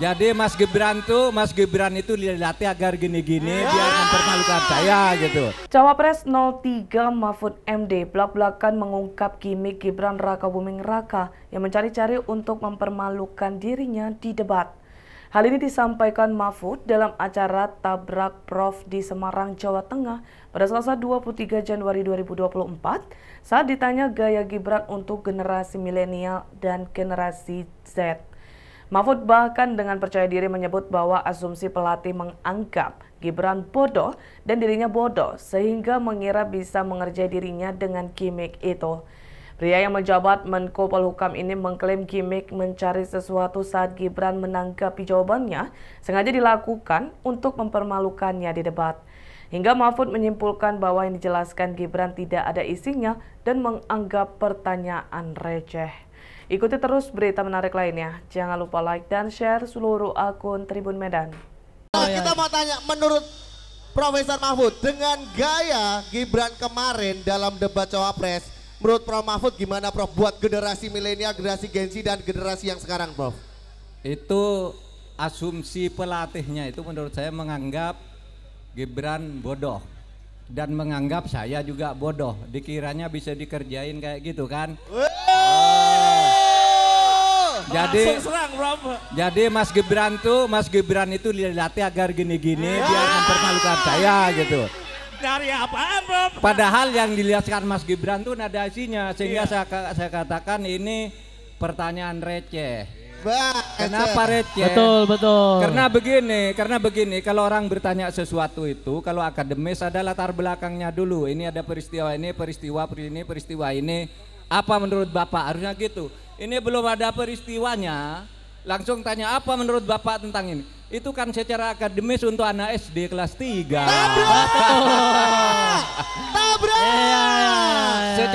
Jadi Mas Gibran tuh, Mas Gibran itu dilatih agar gini-gini yeah. biar mempermalukan saya gitu. Cawapres 03 Mahfud MD belak-belakan mengungkap gimmick Gibran Raka Buming Raka yang mencari-cari untuk mempermalukan dirinya di debat. Hal ini disampaikan Mahfud dalam acara Tabrak Prof di Semarang, Jawa Tengah pada Selasa 23 Januari 2024 saat ditanya gaya Gibran untuk generasi milenial dan generasi Z. Mahfud bahkan dengan percaya diri menyebut bahwa asumsi pelatih menganggap Gibran bodoh dan dirinya bodoh sehingga mengira bisa mengerjai dirinya dengan gimmick itu. Pria yang menjabat Menko Polhukam ini mengklaim gimmick mencari sesuatu saat Gibran menanggapi jawabannya sengaja dilakukan untuk mempermalukannya di debat. Hingga Mahfud menyimpulkan bahwa yang dijelaskan Gibran tidak ada isinya dan menganggap pertanyaan receh. Ikuti terus berita menarik lainnya. Jangan lupa like dan share seluruh akun Tribun Medan. Nah, kita mau tanya, menurut Profesor Mahfud, dengan gaya Gibran kemarin dalam debat cawapres, menurut Prof Mahfud gimana Prof buat generasi milenial, generasi Gen Z dan generasi yang sekarang Prof? Itu asumsi pelatihnya itu menurut saya menganggap Gibran bodoh dan menganggap saya juga bodoh. Dikiranya bisa dikerjain kayak gitu kan? Jadi serang, Jadi Mas Gibran tuh, Mas Gibran itu dilatih agar gini-gini biar mempermalukan saya gitu. Dari apaan, Rob? Padahal yang dilihatkan Mas Gibran tuh nada isinya sehingga yeah. saya saya katakan ini pertanyaan receh. Yeah. Kenapa receh? Ya. Betul, betul. Karena begini, karena begini, kalau orang bertanya sesuatu itu, kalau akademis ada latar belakangnya dulu. Ini ada peristiwa ini, peristiwa ini, peristiwa ini. Apa menurut Bapak? Harusnya gitu. Ini belum ada peristiwanya, langsung tanya apa menurut Bapak tentang ini. Itu kan secara akademis untuk anak SD kelas 3. Betul.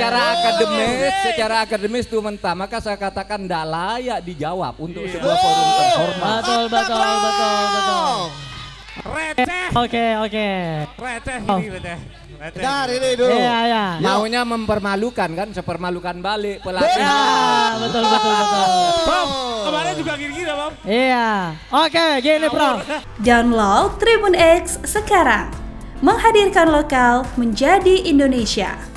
Oh, iya. secara akademis, secara akademis itu mentah. Maka saya katakan tidak layak dijawab untuk yeah. sebuah forum terhormat. Betul, betul, betul, betul. Receh. Oke, okay, oke. Okay. Receh ini, oh. receh. Receh. Dar ini dulu. Iya, iya. Maunya mempermalukan kan, sepermalukan balik pelatih. Iya, betul, betul, betul. Bom, kemarin juga gini-gini ya, Iya. Oke, okay, gini, ya, Bro. Download Tribun X sekarang. Menghadirkan lokal menjadi Indonesia.